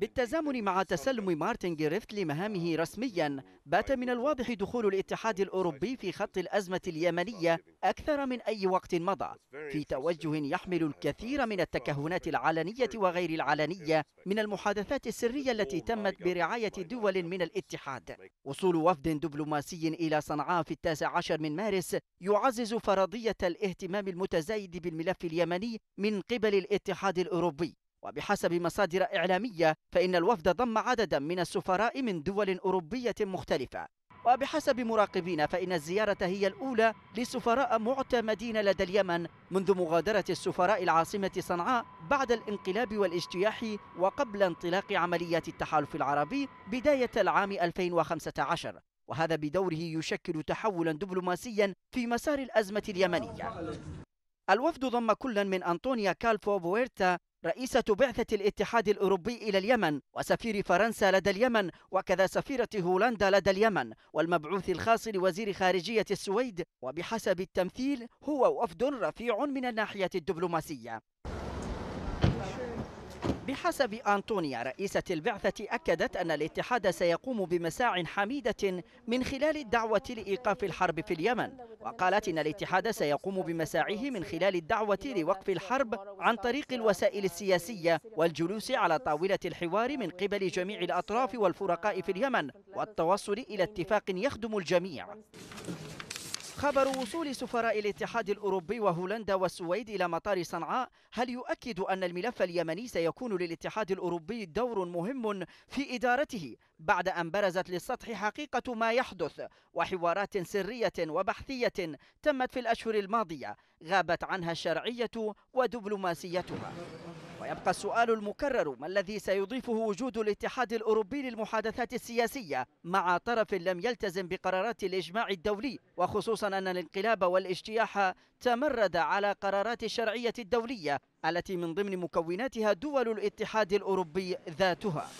بالتزامن مع تسلم مارتن جريفت لمهامه رسميا بات من الواضح دخول الاتحاد الأوروبي في خط الأزمة اليمنية أكثر من أي وقت مضى في توجه يحمل الكثير من التكهنات العلنية وغير العلنية من المحادثات السرية التي تمت برعاية دول من الاتحاد وصول وفد دبلوماسي إلى صنعاء في التاسع عشر من مارس يعزز فرضية الاهتمام المتزايد بالملف اليمني من قبل الاتحاد الأوروبي وبحسب مصادر إعلامية فإن الوفد ضم عددا من السفراء من دول أوروبية مختلفة وبحسب مراقبين فإن الزيارة هي الأولى لسفراء معتمدين لدى اليمن منذ مغادرة السفراء العاصمة صنعاء بعد الانقلاب والاجتياح وقبل انطلاق عمليات التحالف العربي بداية العام 2015 وهذا بدوره يشكل تحولا دبلوماسيا في مسار الأزمة اليمنية الوفد ضم كلا من أنطونيا كالفو بويرتا رئيسة بعثة الاتحاد الأوروبي إلى اليمن وسفير فرنسا لدى اليمن وكذا سفيرة هولندا لدى اليمن والمبعوث الخاص لوزير خارجية السويد وبحسب التمثيل هو وفد رفيع من الناحية الدبلوماسية بحسب أنطونيا رئيسة البعثة أكدت أن الاتحاد سيقوم بمساع حميدة من خلال الدعوة لإيقاف الحرب في اليمن وقالت إن الاتحاد سيقوم بمساعيه من خلال الدعوة لوقف الحرب عن طريق الوسائل السياسية والجلوس على طاولة الحوار من قبل جميع الأطراف والفرقاء في اليمن والتوصل إلى اتفاق يخدم الجميع خبر وصول سفراء الاتحاد الأوروبي وهولندا والسويد إلى مطار صنعاء هل يؤكد أن الملف اليمني سيكون للاتحاد الأوروبي دور مهم في إدارته بعد أن برزت للسطح حقيقة ما يحدث وحوارات سرية وبحثية تمت في الأشهر الماضية غابت عنها الشرعية ودبلوماسيتها ويبقى السؤال المكرر ما الذي سيضيفه وجود الاتحاد الأوروبي للمحادثات السياسية مع طرف لم يلتزم بقرارات الإجماع الدولي وخصوصا أن الانقلاب والاجتياح تمرد على قرارات الشرعية الدولية التي من ضمن مكوناتها دول الاتحاد الأوروبي ذاتها